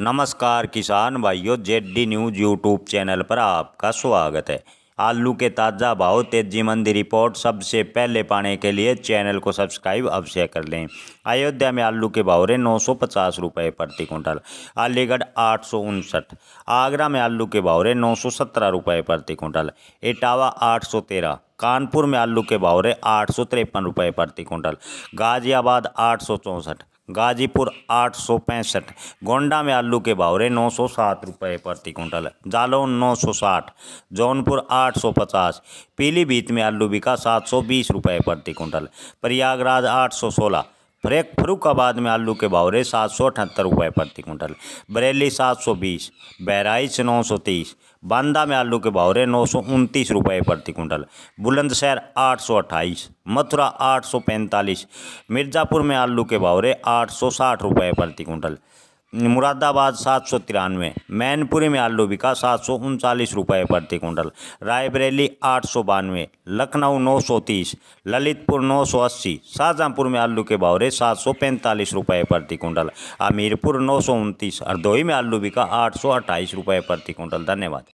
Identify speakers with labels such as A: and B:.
A: नमस्कार किसान भाइयों जेडी न्यूज यूट्यूब चैनल पर आपका स्वागत है आलू के ताज़ा भाव तेजी मंदी रिपोर्ट सबसे पहले पाने के लिए चैनल को सब्सक्राइब अवश्य कर लें अयोध्या में आलू के भाव रहे नौ सौ पचास रुपये प्रति कुंटल अलीगढ़ आठ सौ उनसठ आगरा में आलू के भाव रहे नौ सौ सत्रह रुपये प्रति कुंटल इटावा आठ सौ तेरह कानपुर में आलू के भाव रहे आठ सौ तिरपन रुपये प्रति कुंटल गाजियाबाद आठ सौ चौंसठ गाजीपुर आठ सौ पैंसठ गोंडा में आलू के भाव रहे नौ सौ सात रुपये प्रति कुंटल जालौन नौ सौ साठ जौनपुर आठ सौ पचास पीलीभीत में आलू बिका सात सौ बीस रुपये प्रति कुंटल प्रयागराज आठ सौ सोलह फ्रेक फरुखाबाद में आलू के भाव रहे सात सौ अठहत्तर रुपये प्रति क्विंटल बरेली सात सौ बीस बहराइच नौ सौ तीस बांदा में आलू के भाव रहे नौ सौ उनतीस रुपये प्रति क्विंटल बुलंदशहर आठ सौ अट्ठाईस मथुरा आठ सौ पैंतालीस मिर्ज़ापुर में आलू के भाव रहे आठ सौ साठ रुपये प्रति क्विंटल मुरादाबाद सात सौ तिरानवे मैनपुरी में आलू बिका सात सौ उनचालीस रुपये प्रति कुंटल रायबरेली आठ सौ बानवे लखनऊ नौ सौ तीस ललितपुर नौ सौ अस्सी शाहजहाँपुर में आलू के बावरे सात सौ पैंतालीस रुपये प्रति कुंटल आमिरपुर नौ सौ उनतीस हरदोई में आलू बिका आठ सौ अट्ठाईस रुपये प्रति कुंटल धन्यवाद